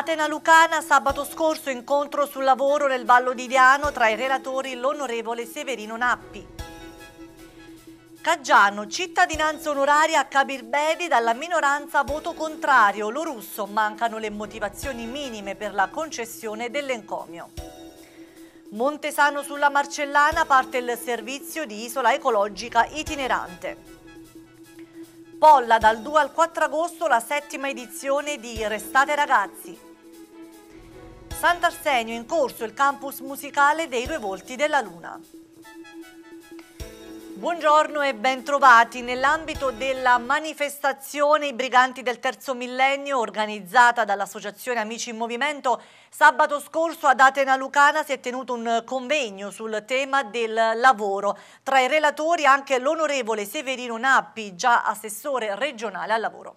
Atena Lucana, sabato scorso incontro sul lavoro nel Vallo di Viano tra i relatori l'onorevole Severino Nappi. Caggiano, cittadinanza onoraria a Kabir dalla minoranza voto contrario, lo russo, mancano le motivazioni minime per la concessione dell'encomio. Montesano sulla Marcellana parte il servizio di isola ecologica itinerante. Polla dal 2 al 4 agosto la settima edizione di Restate ragazzi. Sant'Arsenio è in corso il campus musicale dei Due Volti della Luna. Buongiorno e bentrovati. Nell'ambito della manifestazione I Briganti del Terzo Millennio organizzata dall'Associazione Amici in Movimento, sabato scorso ad Atena Lucana si è tenuto un convegno sul tema del lavoro. Tra i relatori anche l'onorevole Severino Nappi, già assessore regionale al lavoro.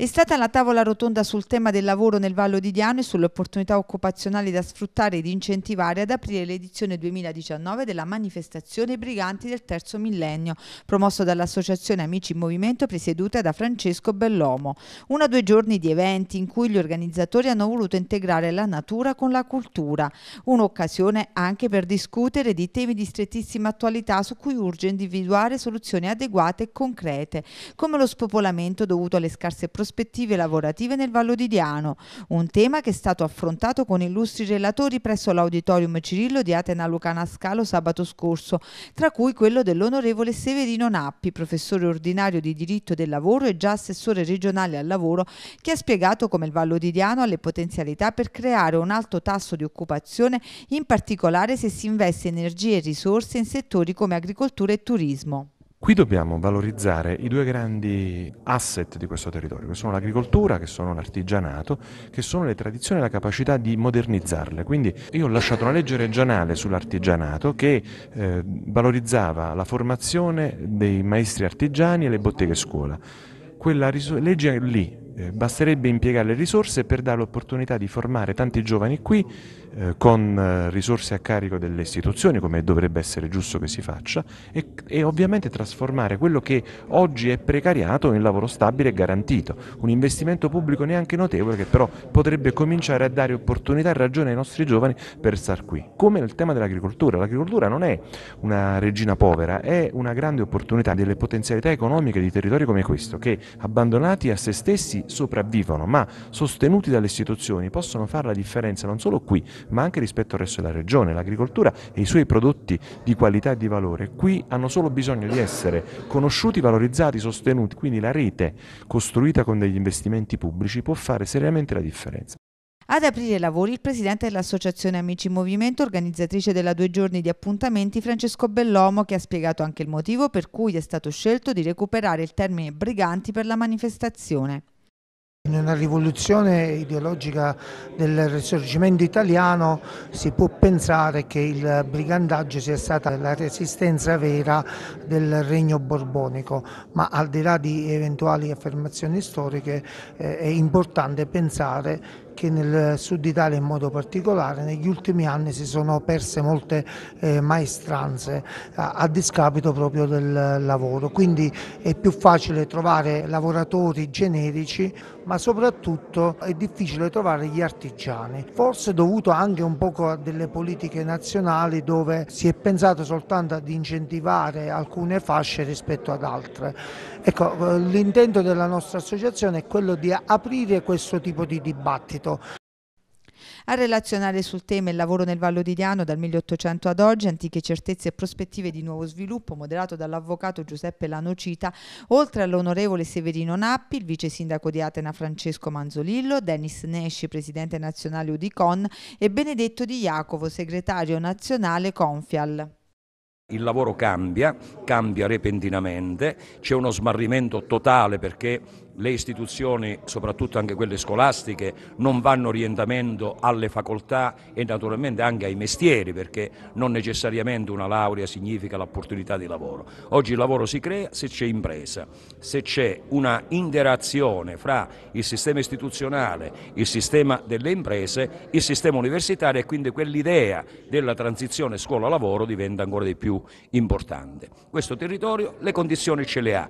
È stata la tavola rotonda sul tema del lavoro nel Vallo di Diano e sulle opportunità occupazionali da sfruttare ed incentivare ad aprire l'edizione 2019 della manifestazione Briganti del Terzo Millennio, promosso dall'Associazione Amici in Movimento presieduta da Francesco Bellomo. Una o due giorni di eventi in cui gli organizzatori hanno voluto integrare la natura con la cultura, un'occasione anche per discutere di temi di strettissima attualità su cui urge individuare soluzioni adeguate e concrete, come lo spopolamento dovuto alle scarse prospettive prospettive lavorative nel Vallo di Diano, un tema che è stato affrontato con illustri relatori presso l'Auditorium Cirillo di Atena Lucana Scalo sabato scorso, tra cui quello dell'onorevole Severino Nappi, professore ordinario di diritto del lavoro e già assessore regionale al lavoro, che ha spiegato come il Vallo di Diano ha le potenzialità per creare un alto tasso di occupazione, in particolare se si investe energie e risorse in settori come agricoltura e turismo. Qui dobbiamo valorizzare i due grandi asset di questo territorio, che sono l'agricoltura, che sono l'artigianato, che sono le tradizioni e la capacità di modernizzarle. Quindi io ho lasciato una legge regionale sull'artigianato che eh, valorizzava la formazione dei maestri artigiani e le botteghe scuola. Quella legge lì eh, basterebbe impiegare le risorse per dare l'opportunità di formare tanti giovani qui eh, con eh, risorse a carico delle istituzioni, come dovrebbe essere giusto che si faccia, e, e ovviamente trasformare quello che oggi è precariato in lavoro stabile e garantito. Un investimento pubblico neanche notevole che però potrebbe cominciare a dare opportunità e ragione ai nostri giovani per star qui. Come nel tema dell'agricoltura, l'agricoltura non è una regina povera, è una grande opportunità delle potenzialità economiche di territori come questo, che abbandonati a se stessi sopravvivono, ma sostenuti dalle istituzioni possono fare la differenza non solo qui, ma anche rispetto al resto della regione. L'agricoltura e i suoi prodotti di qualità e di valore qui hanno solo bisogno di essere conosciuti, valorizzati, sostenuti, quindi la rete costruita con degli investimenti pubblici può fare seriamente la differenza. Ad aprire i lavori il presidente dell'Associazione Amici in Movimento, organizzatrice della due giorni di appuntamenti, Francesco Bellomo, che ha spiegato anche il motivo per cui è stato scelto di recuperare il termine briganti per la manifestazione. Nella rivoluzione ideologica del risorgimento italiano si può pensare che il brigandaggio sia stata la resistenza vera del regno borbonico, ma al di là di eventuali affermazioni storiche eh, è importante pensare perché nel sud Italia in modo particolare negli ultimi anni si sono perse molte eh, maestranze a, a, discapito proprio del lavoro, quindi è più facile trovare lavoratori generici ma soprattutto è difficile trovare gli artigiani, forse dovuto anche un poco a delle politiche nazionali dove si è pensato soltanto ad incentivare alcune fasce rispetto ad altre. Ecco, eh, l'intento della nostra associazione è quello di aprire questo tipo di dibattito Stato. A relazionare sul tema il lavoro nel Vallo di Diano dal 1800 ad oggi, antiche certezze e prospettive di nuovo sviluppo, moderato dall'avvocato Giuseppe Lanocita, oltre all'onorevole Severino Nappi, il vice sindaco di Atena Francesco Manzolillo, Dennis Nesci, presidente nazionale Udicon e Benedetto Di Jacovo, segretario nazionale Confial. Il lavoro cambia, cambia repentinamente, c'è uno smarrimento totale perché le istituzioni, soprattutto anche quelle scolastiche, non vanno orientamento alle facoltà e naturalmente anche ai mestieri, perché non necessariamente una laurea significa l'opportunità di lavoro. Oggi il lavoro si crea se c'è impresa, se c'è una interazione fra il sistema istituzionale, il sistema delle imprese, il sistema universitario e quindi quell'idea della transizione scuola-lavoro diventa ancora di più importante. Questo territorio le condizioni ce le ha,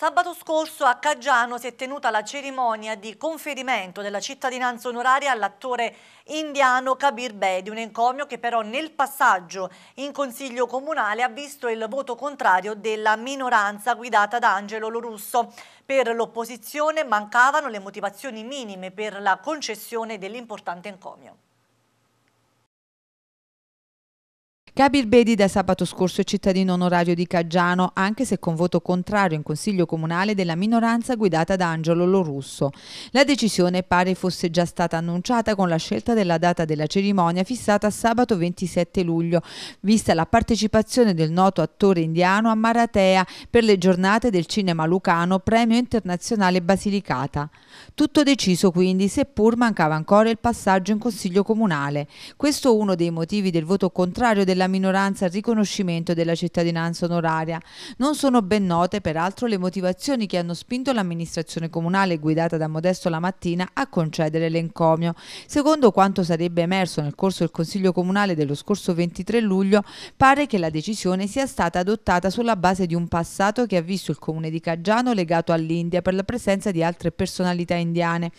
Sabato scorso a Caggiano si è tenuta la cerimonia di conferimento della cittadinanza onoraria all'attore indiano Kabir Bedi, un encomio che però nel passaggio in Consiglio Comunale ha visto il voto contrario della minoranza guidata da Angelo Lorusso. Per l'opposizione mancavano le motivazioni minime per la concessione dell'importante encomio. Gabi Bedi da sabato scorso è cittadino onorario di Caggiano, anche se con voto contrario in consiglio comunale della minoranza guidata da Angelo Lorusso. La decisione pare fosse già stata annunciata con la scelta della data della cerimonia fissata sabato 27 luglio, vista la partecipazione del noto attore indiano a Maratea per le giornate del cinema lucano Premio Internazionale Basilicata. Tutto deciso quindi, seppur mancava ancora il passaggio in consiglio comunale. Questo uno dei motivi del voto contrario della minoranza al riconoscimento della cittadinanza onoraria. Non sono ben note peraltro le motivazioni che hanno spinto l'amministrazione comunale guidata da Modesto Lamattina a concedere l'encomio. Secondo quanto sarebbe emerso nel corso del Consiglio Comunale dello scorso 23 luglio, pare che la decisione sia stata adottata sulla base di un passato che ha visto il comune di Caggiano legato all'India per la presenza di altre personalità indiane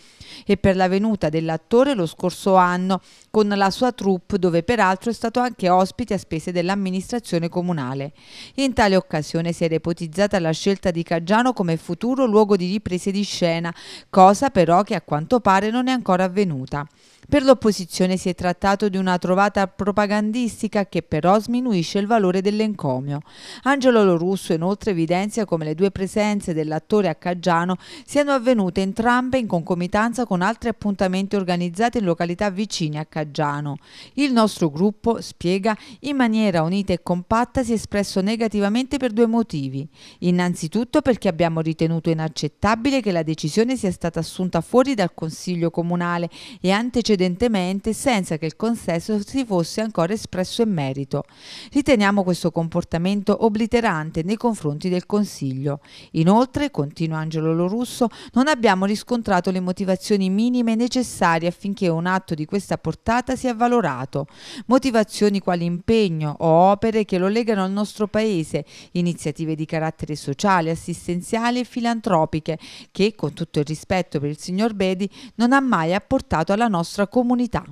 e per la venuta dell'attore lo scorso anno con la sua troupe dove peraltro è stato anche ospite a spese dell'amministrazione comunale. In tale occasione si è ipotizzata la scelta di Caggiano come futuro luogo di riprese di scena, cosa però che a quanto pare non è ancora avvenuta. Per l'opposizione si è trattato di una trovata propagandistica che però sminuisce il valore dell'encomio. Angelo Lorusso inoltre evidenzia come le due presenze dell'attore a Caggiano siano avvenute entrambe in concomitanza con altri appuntamenti organizzati in località vicine a Caggiano Caggiano. Il nostro gruppo, spiega, in maniera unita e compatta si è espresso negativamente per due motivi. Innanzitutto perché abbiamo ritenuto inaccettabile che la decisione sia stata assunta fuori dal Consiglio Comunale e antecedentemente senza che il consenso si fosse ancora espresso in merito. Riteniamo questo comportamento obliterante nei confronti del Consiglio. Inoltre, continua Angelo Lorusso, non abbiamo riscontrato le motivazioni minime necessarie affinché un atto di questa portata si è valorato. Motivazioni quali impegno o opere che lo legano al nostro paese, iniziative di carattere sociale, assistenziali e filantropiche che, con tutto il rispetto per il signor Bedi, non ha mai apportato alla nostra comunità.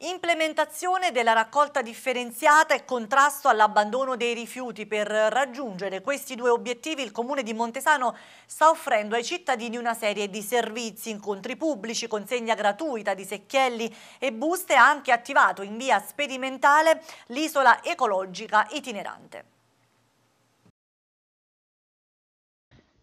Implementazione della raccolta differenziata e contrasto all'abbandono dei rifiuti. Per raggiungere questi due obiettivi il Comune di Montesano sta offrendo ai cittadini una serie di servizi, incontri pubblici, consegna gratuita di secchielli e buste, ha anche attivato in via sperimentale l'isola ecologica itinerante.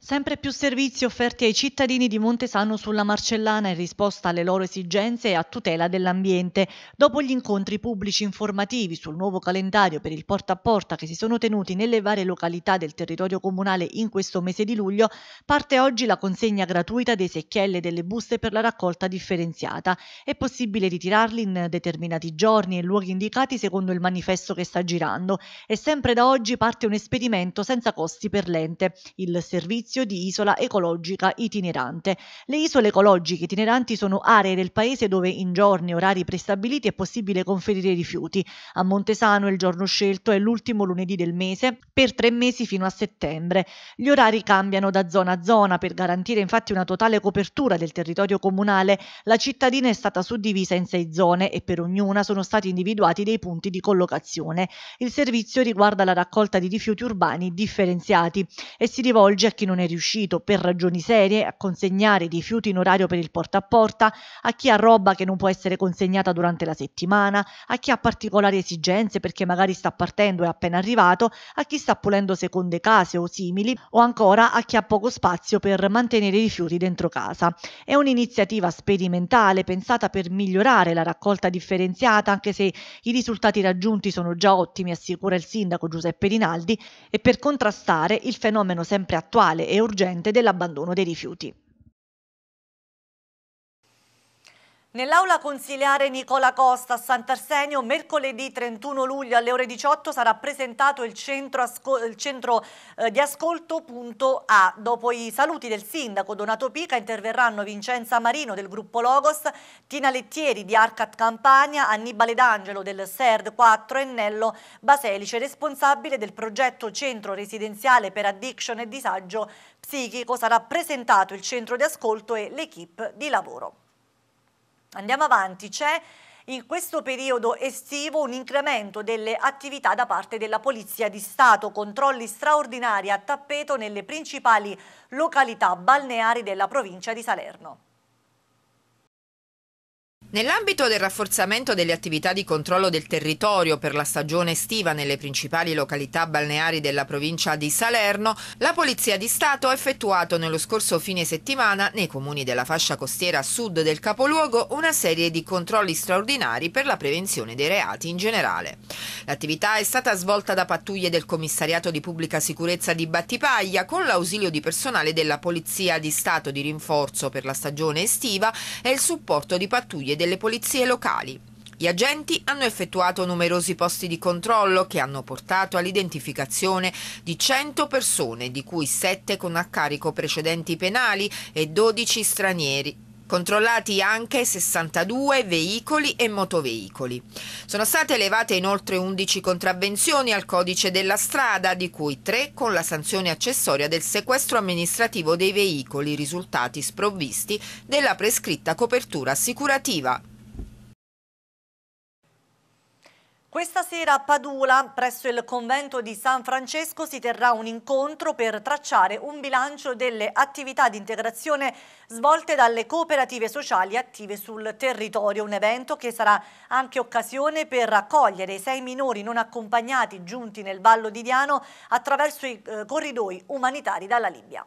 Sempre più servizi offerti ai cittadini di Montesano sulla Marcellana in risposta alle loro esigenze e a tutela dell'ambiente. Dopo gli incontri pubblici informativi sul nuovo calendario per il porta a porta che si sono tenuti nelle varie località del territorio comunale in questo mese di luglio, parte oggi la consegna gratuita dei secchielli e delle buste per la raccolta differenziata. È possibile ritirarli in determinati giorni e luoghi indicati secondo il manifesto che sta girando e sempre da oggi parte un esperimento senza costi per l'ente. Il servizio servizio di isola ecologica itinerante. Le isole ecologiche itineranti sono aree del paese dove in giorni e orari prestabiliti è possibile conferire rifiuti. A Montesano il giorno scelto è l'ultimo lunedì del mese per tre mesi fino a settembre. Gli orari cambiano da zona a zona per garantire infatti una totale copertura del territorio comunale. La cittadina è stata suddivisa in sei zone e per ognuna sono stati individuati dei punti di collocazione. Il servizio riguarda la raccolta di rifiuti urbani differenziati e si rivolge a chi non è è riuscito per ragioni serie a consegnare i rifiuti in orario per il porta a porta, a chi ha roba che non può essere consegnata durante la settimana, a chi ha particolari esigenze perché magari sta partendo e è appena arrivato, a chi sta pulendo seconde case o simili, o ancora a chi ha poco spazio per mantenere i rifiuti dentro casa. È un'iniziativa sperimentale pensata per migliorare la raccolta differenziata, anche se i risultati raggiunti sono già ottimi, assicura il sindaco Giuseppe Rinaldi, e per contrastare il fenomeno sempre attuale e urgente dell'abbandono dei rifiuti. Nell'aula consiliare Nicola Costa a Sant'Arsenio, mercoledì 31 luglio alle ore 18 sarà presentato il centro, il centro eh, di ascolto punto A. Dopo i saluti del sindaco Donato Pica interverranno Vincenza Marino del gruppo Logos, Tina Lettieri di Arcat Campania, Annibale D'Angelo del SERD 4 e Nello Baselice, responsabile del progetto Centro Residenziale per Addiction e Disagio Psichico. Sarà presentato il centro di ascolto e l'equipe di lavoro. Andiamo avanti, c'è in questo periodo estivo un incremento delle attività da parte della Polizia di Stato, controlli straordinari a tappeto nelle principali località balneari della provincia di Salerno. Nell'ambito del rafforzamento delle attività di controllo del territorio per la stagione estiva nelle principali località balneari della provincia di Salerno, la Polizia di Stato ha effettuato nello scorso fine settimana nei comuni della fascia costiera sud del capoluogo una serie di controlli straordinari per la prevenzione dei reati in generale. L'attività è stata svolta da pattuglie del Commissariato di Pubblica Sicurezza di Battipaglia con l'ausilio di personale della Polizia di Stato di rinforzo per la stagione estiva e il supporto di pattuglie delle polizie locali. Gli agenti hanno effettuato numerosi posti di controllo che hanno portato all'identificazione di 100 persone, di cui 7 con a carico precedenti penali e 12 stranieri, controllati anche 62 veicoli e motoveicoli. Sono state elevate inoltre 11 contravvenzioni al codice della strada, di cui 3 con la sanzione accessoria del sequestro amministrativo dei veicoli risultati sprovvisti della prescritta copertura assicurativa. Questa sera a Padula, presso il convento di San Francesco, si terrà un incontro per tracciare un bilancio delle attività di integrazione svolte dalle cooperative sociali attive sul territorio. Un evento che sarà anche occasione per raccogliere i sei minori non accompagnati giunti nel Vallo di Diano attraverso i eh, corridoi umanitari dalla Libia.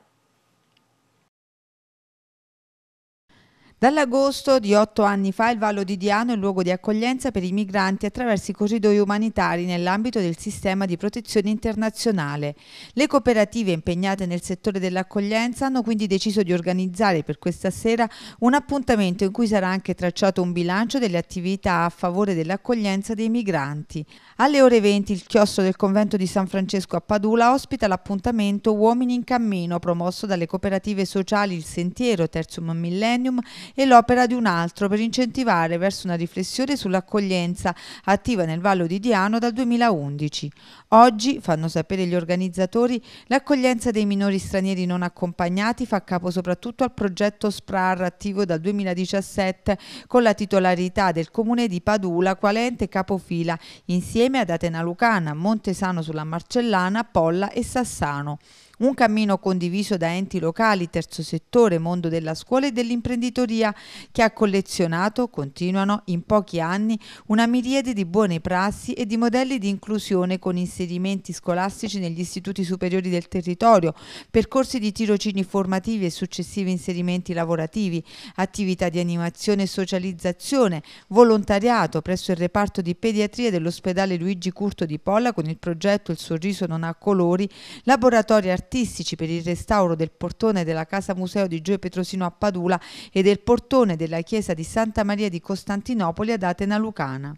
Dall'agosto di otto anni fa il Vallo di Diano è luogo di accoglienza per i migranti attraverso i corridoi umanitari nell'ambito del sistema di protezione internazionale. Le cooperative impegnate nel settore dell'accoglienza hanno quindi deciso di organizzare per questa sera un appuntamento in cui sarà anche tracciato un bilancio delle attività a favore dell'accoglienza dei migranti. Alle ore 20 il chiostro del convento di San Francesco a Padula ospita l'appuntamento Uomini in Cammino promosso dalle cooperative sociali Il Sentiero, Terzium Millennium e l'opera di un altro per incentivare verso una riflessione sull'accoglienza attiva nel Vallo di Diano dal 2011. Oggi, fanno sapere gli organizzatori, l'accoglienza dei minori stranieri non accompagnati fa capo soprattutto al progetto SPRAR attivo dal 2017 con la titolarità del comune di Padula, quale ente capofila, insieme ad Atena Lucana, Montesano sulla Marcellana, Polla e Sassano. Un cammino condiviso da enti locali, terzo settore, mondo della scuola e dell'imprenditoria che ha collezionato, continuano, in pochi anni una miriade di buone prassi e di modelli di inclusione con inserimenti scolastici negli istituti superiori del territorio, percorsi di tirocini formativi e successivi inserimenti lavorativi, attività di animazione e socializzazione, volontariato presso il reparto di pediatria dell'ospedale Luigi Curto di Polla con il progetto Il sorriso non ha colori, laboratori artistici artistici per il restauro del portone della Casa Museo di Gioia Petrosino a Padula e del portone della Chiesa di Santa Maria di Costantinopoli ad Atena Lucana.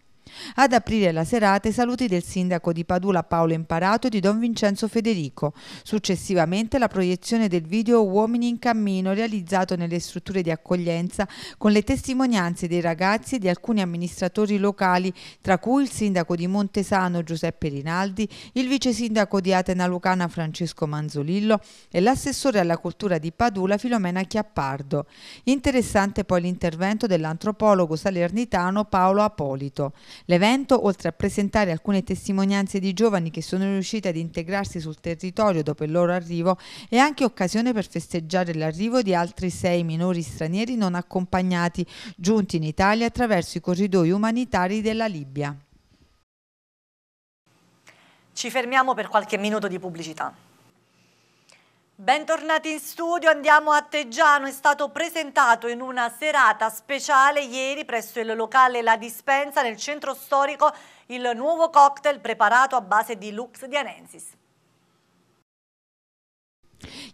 Ad aprire la serata i saluti del sindaco di Padula Paolo Imparato e di Don Vincenzo Federico. Successivamente la proiezione del video Uomini in cammino realizzato nelle strutture di accoglienza con le testimonianze dei ragazzi e di alcuni amministratori locali, tra cui il sindaco di Montesano Giuseppe Rinaldi, il vice sindaco di Atena Lucana Francesco Manzolillo e l'assessore alla cultura di Padula Filomena Chiappardo. Interessante poi l'intervento dell'antropologo salernitano Paolo Apolito. L'evento, oltre a presentare alcune testimonianze di giovani che sono riusciti ad integrarsi sul territorio dopo il loro arrivo, è anche occasione per festeggiare l'arrivo di altri sei minori stranieri non accompagnati, giunti in Italia attraverso i corridoi umanitari della Libia. Ci fermiamo per qualche minuto di pubblicità. Bentornati in studio, andiamo a Teggiano, è stato presentato in una serata speciale ieri presso il locale La Dispensa nel centro storico il nuovo cocktail preparato a base di Lux Dianensis.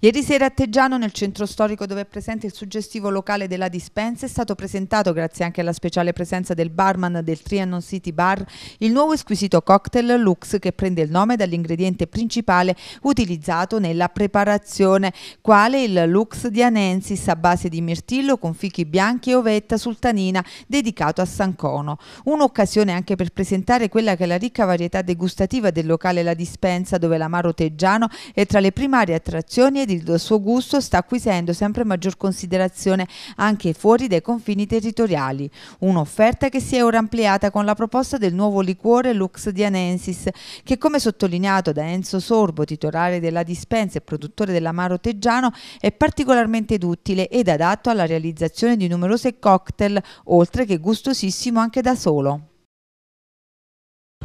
Ieri sera a Teggiano, nel centro storico dove è presente il suggestivo locale della dispensa, è stato presentato, grazie anche alla speciale presenza del barman del Trianon City Bar, il nuovo squisito cocktail Lux che prende il nome dall'ingrediente principale utilizzato nella preparazione, quale il Lux di Anensis a base di mirtillo con fichi bianchi e ovetta sultanina dedicato a San Cono. Un'occasione anche per presentare quella che è la ricca varietà degustativa del locale La Dispensa, dove l'amaro teggiano è tra le primarie attrazioni istruzioni ed il suo gusto sta acquisendo sempre maggior considerazione anche fuori dai confini territoriali. Un'offerta che si è ora ampliata con la proposta del nuovo liquore Lux di Anensis, che come sottolineato da Enzo Sorbo, titolare della dispensa e produttore dell'amaro teggiano, è particolarmente duttile ed adatto alla realizzazione di numerose cocktail, oltre che gustosissimo anche da solo.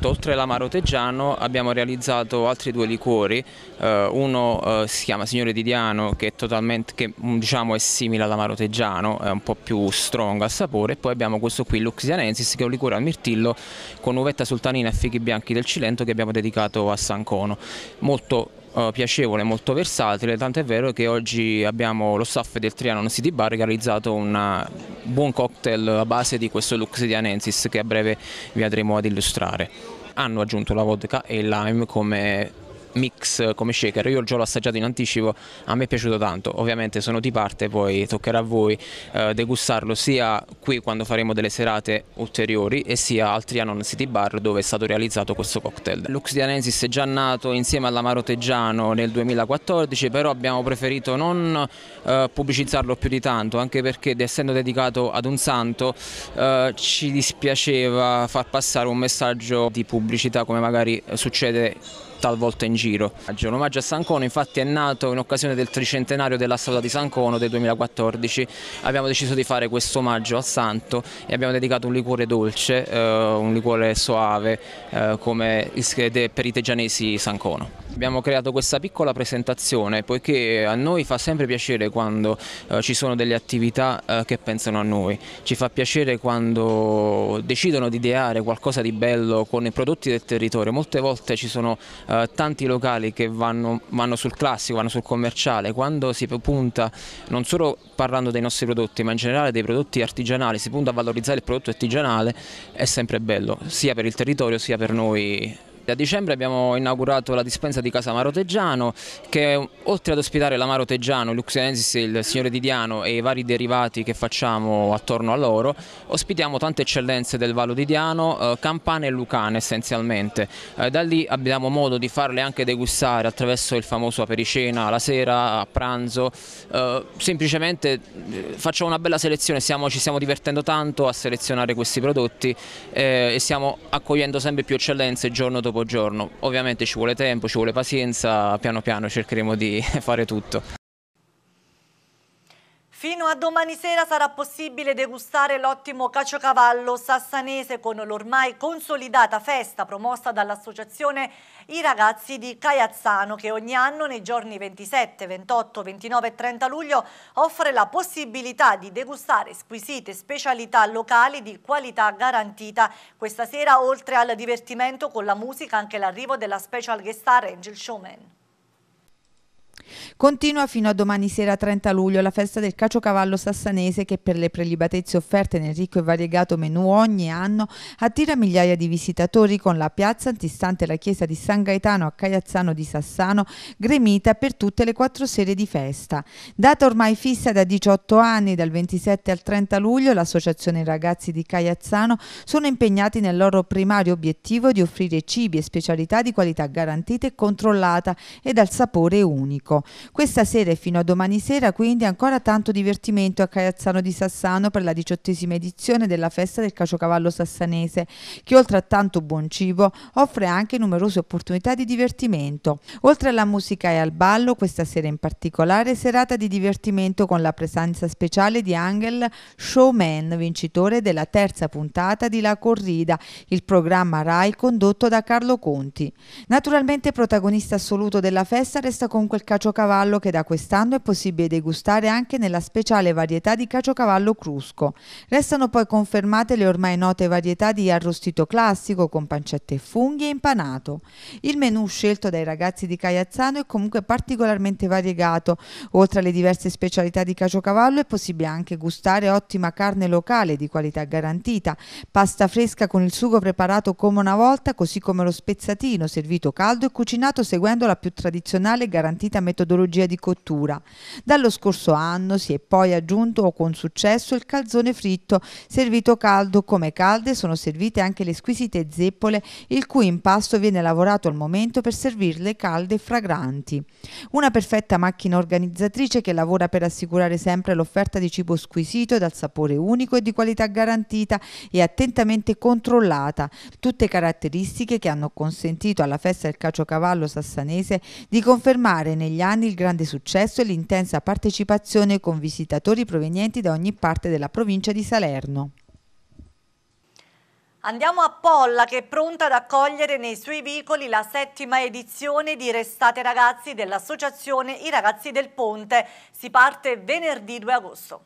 Oltre l'amaro teggiano abbiamo realizzato altri due liquori, eh, uno eh, si chiama Signore di Diano che, è, che, mm, diciamo, è simile all'amaro teggiano, è un po' più strong al sapore e poi abbiamo questo qui, Luxianensis che è un liquore al mirtillo con uvetta sultanina e fichi bianchi del Cilento che abbiamo dedicato a San Cono, molto eh, piacevole, molto versatile, tant'è vero che oggi abbiamo lo staff del Trianon City Bar che ha realizzato un eh, buon cocktail a base di questo Lux di Anensis che a breve vi andremo ad illustrare. Hanno aggiunto la vodka e il lime come mix eh, come shaker, io già l'ho assaggiato in anticipo, a me è piaciuto tanto, ovviamente sono di parte, poi toccherà a voi eh, degustarlo sia qui quando faremo delle serate ulteriori e sia al Trianon City Bar dove è stato realizzato questo cocktail. Lux Dianensis è già nato insieme all'Amaro Teggiano nel 2014, però abbiamo preferito non eh, pubblicizzarlo più di tanto, anche perché essendo dedicato ad un santo eh, ci dispiaceva far passare un messaggio di pubblicità come magari eh, succede talvolta in giro. Un omaggio a San Cono infatti è nato in occasione del tricentenario della strada di San Cono del 2014. Abbiamo deciso di fare questo omaggio al santo e abbiamo dedicato un liquore dolce, eh, un liquore soave eh, come per i tegianesi San Cono abbiamo creato questa piccola presentazione poiché a noi fa sempre piacere quando eh, ci sono delle attività eh, che pensano a noi, ci fa piacere quando decidono di ideare qualcosa di bello con i prodotti del territorio, molte volte ci sono eh, tanti locali che vanno, vanno sul classico, vanno sul commerciale, quando si punta non solo parlando dei nostri prodotti ma in generale dei prodotti artigianali, si punta a valorizzare il prodotto artigianale è sempre bello, sia per il territorio sia per noi a dicembre abbiamo inaugurato la dispensa di Casa Maroteggiano che oltre ad ospitare la Maroteggiano, l'uxenensis, il signore Didiano e i vari derivati che facciamo attorno a loro, ospitiamo tante eccellenze del Vallo Didiano, eh, campane e lucane essenzialmente. Eh, da lì abbiamo modo di farle anche degustare attraverso il famoso apericena la sera, a pranzo, eh, semplicemente eh, facciamo una bella selezione, siamo, ci stiamo divertendo tanto a selezionare questi prodotti eh, e stiamo accogliendo sempre più eccellenze giorno dopo giorno dopo giorno. Ovviamente ci vuole tempo, ci vuole pazienza, piano piano cercheremo di fare tutto. Fino a domani sera sarà possibile degustare l'ottimo caciocavallo sassanese con l'ormai consolidata festa promossa dall'associazione I ragazzi di Caiazzano che ogni anno nei giorni 27, 28, 29 e 30 luglio offre la possibilità di degustare squisite specialità locali di qualità garantita. Questa sera oltre al divertimento con la musica anche l'arrivo della special guest star Angel Showman. Continua fino a domani sera 30 luglio la festa del caciocavallo sassanese che per le prelibatezze offerte nel ricco e variegato menù ogni anno attira migliaia di visitatori con la piazza antistante la chiesa di San Gaetano a Caiazzano di Sassano gremita per tutte le quattro sere di festa. Data ormai fissa da 18 anni, dal 27 al 30 luglio, l'Associazione Ragazzi di Caiazzano sono impegnati nel loro primario obiettivo di offrire cibi e specialità di qualità garantita e controllata e dal sapore unico. Questa sera e fino a domani sera quindi ancora tanto divertimento a Caiazzano di Sassano per la diciottesima edizione della festa del caciocavallo sassanese che oltre a tanto buon cibo offre anche numerose opportunità di divertimento. Oltre alla musica e al ballo questa sera in particolare serata di divertimento con la presenza speciale di Angel Showman vincitore della terza puntata di La Corrida, il programma RAI condotto da Carlo Conti. Naturalmente protagonista assoluto della festa resta comunque il caciocavallo caciocavallo che da quest'anno è possibile degustare anche nella speciale varietà di caciocavallo crusco. Restano poi confermate le ormai note varietà di arrostito classico con pancette e funghi e impanato. Il menù scelto dai ragazzi di Cagliazzano è comunque particolarmente variegato. Oltre alle diverse specialità di caciocavallo è possibile anche gustare ottima carne locale di qualità garantita, pasta fresca con il sugo preparato come una volta, così come lo spezzatino servito caldo e cucinato seguendo la più tradizionale e garantita metodologia tipologia di cottura. Dallo scorso anno si è poi aggiunto con successo il calzone fritto, servito caldo come calde sono servite anche le squisite zeppole, il cui impasto viene lavorato al momento per servirle calde e fragranti. Una perfetta macchina organizzatrice che lavora per assicurare sempre l'offerta di cibo squisito dal sapore unico e di qualità garantita e attentamente controllata, tutte caratteristiche che hanno consentito alla festa del caciocavallo sassanese di confermare negli anni il grande successo e l'intensa partecipazione con visitatori provenienti da ogni parte della provincia di Salerno. Andiamo a Polla che è pronta ad accogliere nei suoi vicoli la settima edizione di Restate Ragazzi dell'associazione I Ragazzi del Ponte. Si parte venerdì 2 agosto.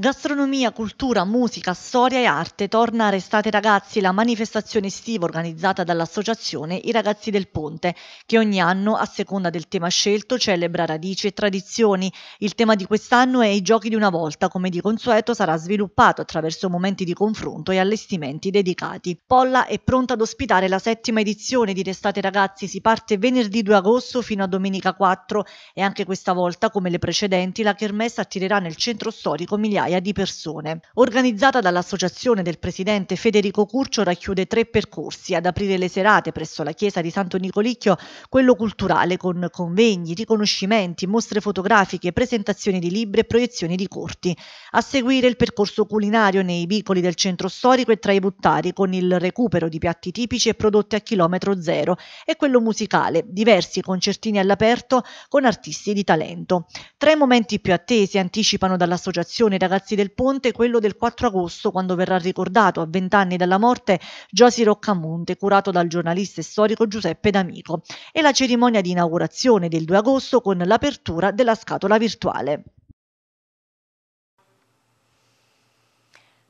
Gastronomia, cultura, musica, storia e arte torna a Restate Ragazzi la manifestazione estiva organizzata dall'associazione I Ragazzi del Ponte, che ogni anno, a seconda del tema scelto, celebra radici e tradizioni. Il tema di quest'anno è i giochi di una volta, come di consueto sarà sviluppato attraverso momenti di confronto e allestimenti dedicati. Polla è pronta ad ospitare la settima edizione di Restate Ragazzi, si parte venerdì 2 agosto fino a domenica 4 e anche questa volta, come le precedenti, la Kermesse attirerà nel centro storico migliaia migliaia di persone. Organizzata dall'associazione del presidente Federico Curcio racchiude tre percorsi. Ad aprire le serate presso la chiesa di Santo Nicolicchio, quello culturale con convegni, riconoscimenti, mostre fotografiche, presentazioni di libri e proiezioni di corti. A seguire il percorso culinario nei vicoli del centro storico e tra i buttari con il recupero di piatti tipici e prodotti a chilometro zero e quello musicale, diversi concertini all'aperto con artisti di talento. Tra i momenti più attesi anticipano dall'associazione ragazzi del Ponte quello del 4 agosto, quando verrà ricordato a vent'anni dalla morte Giosi Roccamonte, curato dal giornalista e storico Giuseppe D'Amico, e la cerimonia di inaugurazione del 2 agosto con l'apertura della scatola virtuale.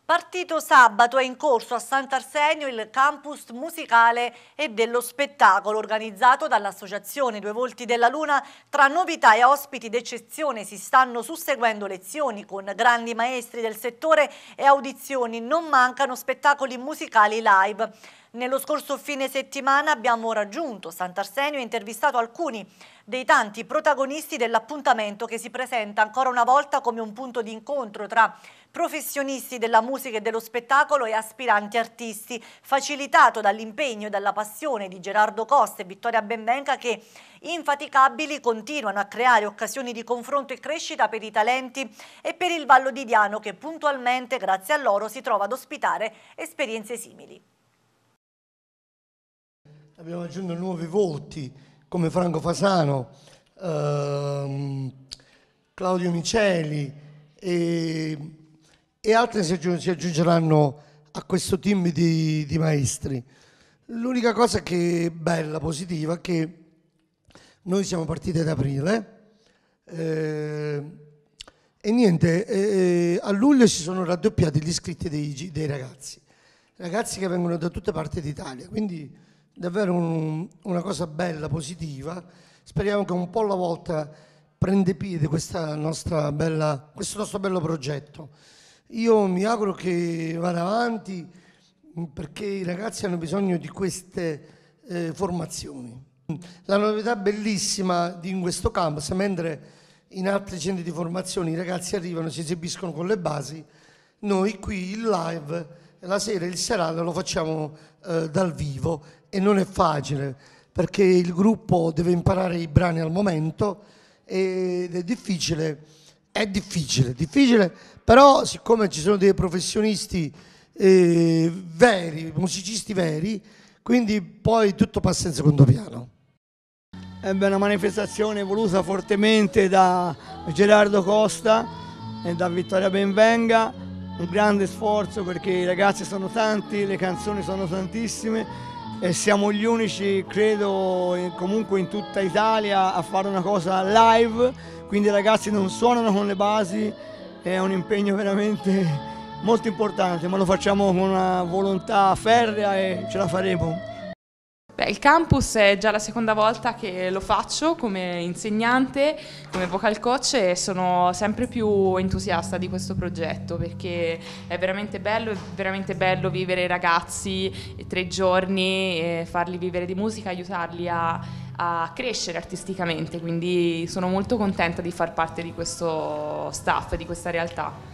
Partito sabato è in corso a Sant'Arsenio il campus musicale e dello spettacolo organizzato dall'associazione Due Volti della Luna. Tra novità e ospiti d'eccezione si stanno susseguendo lezioni con grandi maestri del settore e audizioni. Non mancano spettacoli musicali live. Nello scorso fine settimana abbiamo raggiunto Sant'Arsenio e intervistato alcuni dei tanti protagonisti dell'appuntamento che si presenta ancora una volta come un punto di incontro tra professionisti della musica e dello spettacolo e aspiranti artisti, facilitato dall'impegno e dalla passione di Gerardo Costa e Vittoria Benvenca che infaticabili continuano a creare occasioni di confronto e crescita per i talenti e per il Vallo di Diano che puntualmente, grazie a loro, si trova ad ospitare esperienze simili. Abbiamo aggiunto nuovi volti come Franco Fasano, ehm, Claudio Miceli e e altri si, aggiung- si aggiungeranno a questo team di, di maestri. L'unica cosa che è bella, positiva, è che noi siamo partiti ad aprile eh, e niente, eh, eh a luglio si sono raddoppiati gli iscritti dei, dei, ragazzi, ragazzi che vengono da tutte parti d'Italia, quindi davvero un, una cosa bella, positiva. Speriamo che un po' alla volta prenda piede questa nostra bella, questo nostro bello progetto. Io mi auguro che vada avanti mm, perché i ragazzi hanno bisogno di queste eh, formazioni. La novità bellissima di, in questo campus, mentre in altri centri di formazione i ragazzi arrivano, si esibiscono con le basi, noi qui il live, la sera e il serale lo facciamo eh, dal vivo e non è facile perché il gruppo deve imparare i brani al momento ed è difficile è difficile, difficile, però siccome ci sono dei professionisti eh, veri, musicisti veri, quindi poi tutto passa in secondo piano. Ebbe una manifestazione voluta fortemente da Gerardo Costa e da Vittoria Benvenga, un grande sforzo perché i ragazzi sono tanti, le canzoni sono tantissime e siamo gli unici, credo, comunque in tutta Italia a fare una cosa live quindi i ragazzi non suonano con le basi, è un impegno veramente molto importante, ma lo facciamo con una volontà ferrea e ce la faremo. Beh, il campus è già la seconda volta che lo faccio come insegnante, come vocal coach e sono sempre più entusiasta di questo progetto perché è veramente bello, è veramente bello vivere i ragazzi tre giorni, farli vivere di musica, aiutarli a a crescere artisticamente, quindi sono molto contenta di far parte di questo staff, di questa realtà.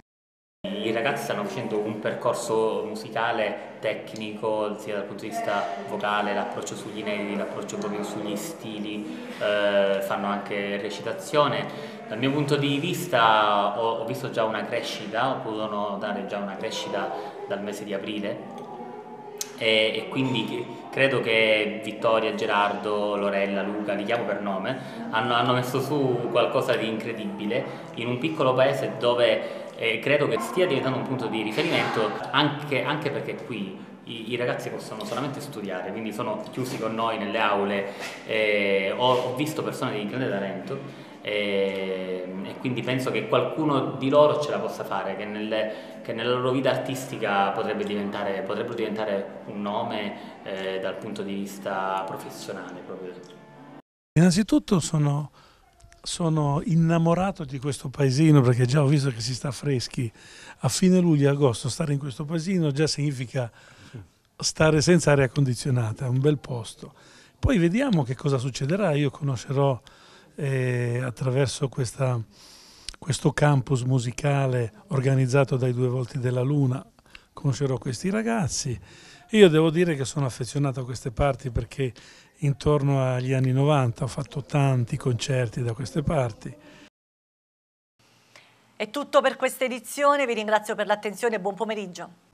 I ragazzi stanno facendo un percorso musicale tecnico sia dal punto di vista vocale, l'approccio sugli inediti, l'approccio proprio sugli stili, eh, fanno anche recitazione. Dal mio punto di vista ho, ho visto già una crescita, ho potuto notare già una crescita dal mese di aprile e, e quindi credo che Vittoria, Gerardo, Lorella, Luca, li chiamo per nome, hanno, hanno messo su qualcosa di incredibile in un piccolo paese dove eh, credo che stia diventando un punto di riferimento anche, anche perché qui i, i, ragazzi possono solamente studiare, quindi sono chiusi con noi nelle aule, eh, ho, ho visto persone di grande talento e, ehm, e, quindi penso che qualcuno di loro ce la possa fare, che, nel, che nella loro vita artistica potrebbe diventare, potrebbero diventare un nome eh, dal punto di vista professionale proprio. Innanzitutto sono, sono innamorato di questo paesino perché già ho visto che si sta freschi. A fine luglio agosto stare in questo paesino già significa stare senza aria condizionata, è un bel posto. Poi vediamo che cosa succederà, io conoscerò e attraverso questa, questo campus musicale organizzato dai Due Volti della Luna conoscerò questi ragazzi. Io devo dire che sono affezionato a queste parti perché intorno agli anni 90 ho fatto tanti concerti da queste parti. È tutto per questa edizione, vi ringrazio per l'attenzione e buon pomeriggio.